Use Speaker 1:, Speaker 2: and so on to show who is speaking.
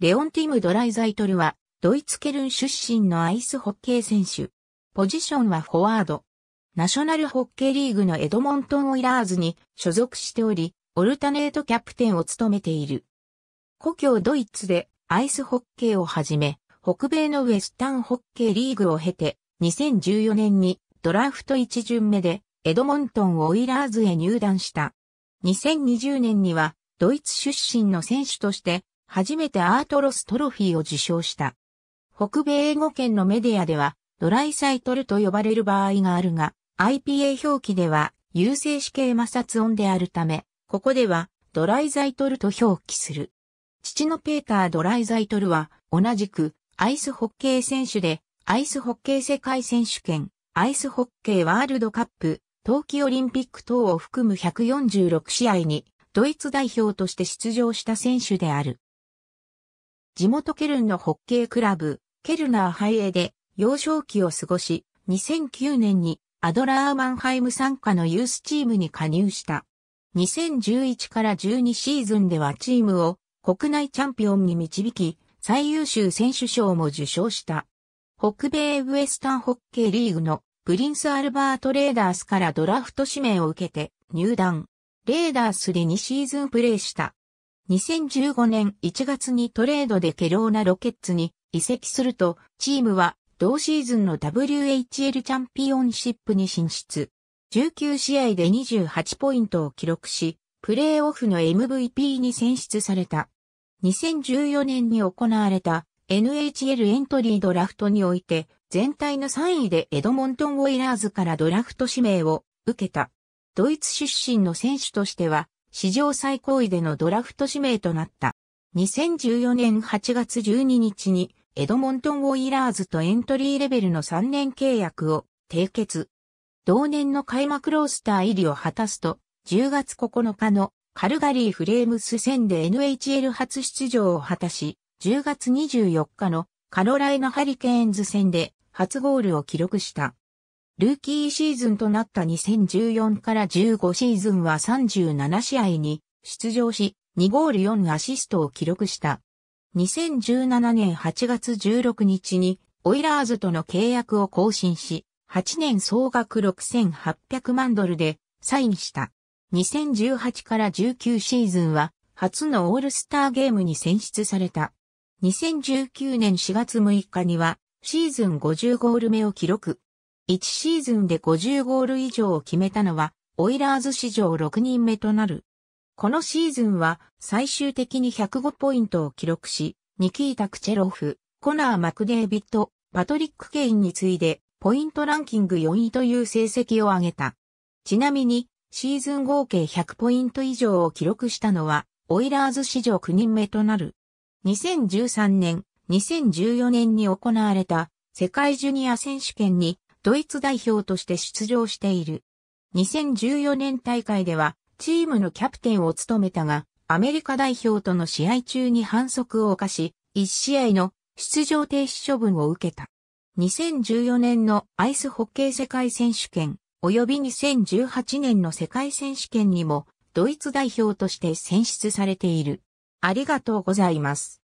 Speaker 1: レオンティム・ドライザイトルは、ドイツケルン出身のアイスホッケー選手。ポジションはフォワード。ナショナルホッケーリーグのエドモントン・オイラーズに所属しており、オルタネートキャプテンを務めている。故郷ドイツでアイスホッケーをはじめ、北米のウエスタンホッケーリーグを経て、2014年にドラフト1巡目でエドモントン・オイラーズへ入団した。2020年にはドイツ出身の選手として初めてアートロストロフィーを受賞した。北米英語圏のメディアでは、ドライサイトルと呼ばれる場合があるが、IPA 表記では、優勢子系摩擦音であるため、ここでは、ドライザイトルと表記する。父のペーター・ドライザイトルは、同じく、アイスホッケー選手で、アイスホッケー世界選手権、アイスホッケーワールドカップ、冬季オリンピック等を含む146試合に、ドイツ代表として出場した選手である。地元ケルンのホッケークラブ、ケルナーハイエで幼少期を過ごし、2009年にアドラーマンハイム参加のユースチームに加入した。2011から12シーズンではチームを国内チャンピオンに導き、最優秀選手賞も受賞した。北米ウエスタンホッケーリーグのプリンス・アルバート・レーダースからドラフト指名を受けて入団。レーダースで2シーズンプレーした。2015年1月にトレードでケローナロケッツに移籍すると、チームは同シーズンの WHL チャンピオンシップに進出。19試合で28ポイントを記録し、プレーオフの MVP に選出された。2014年に行われた NHL エントリードラフトにおいて、全体の3位でエドモントン・オイラーズからドラフト指名を受けた。ドイツ出身の選手としては、史上最高位でのドラフト指名となった。2014年8月12日にエドモントンオイラーズとエントリーレベルの3年契約を締結。同年の開幕ロースター入りを果たすと、10月9日のカルガリーフレームス戦で NHL 初出場を果たし、10月24日のカロライナハリケーンズ戦で初ゴールを記録した。ルーキーシーズンとなった2014から15シーズンは37試合に出場し、2ゴール4アシストを記録した。2017年8月16日にオイラーズとの契約を更新し、8年総額6800万ドルでサインした。2018から19シーズンは初のオールスターゲームに選出された。2019年4月6日にはシーズン50ゴール目を記録。1シーズンで50ゴール以上を決めたのは、オイラーズ史上6人目となる。このシーズンは最終的に105ポイントを記録し、ニキータ・クチェロフ、コナー・マクデービット、パトリック・ケインに次いで、ポイントランキング4位という成績を上げた。ちなみに、シーズン合計100ポイント以上を記録したのは、オイラーズ史上9人目となる。2013年、2014年に行われた世界ジュニア選手権にドイツ代表として出場している。2014年大会では、チームのキャプテンを務めたが、アメリカ代表との試合中に反則を犯し、1試合の出場停止処分を受けた。2014年のアイスホッケー世界選手権、及び2018年の世界選手権にも、ドイツ代表として選出されている。ありがとうございます。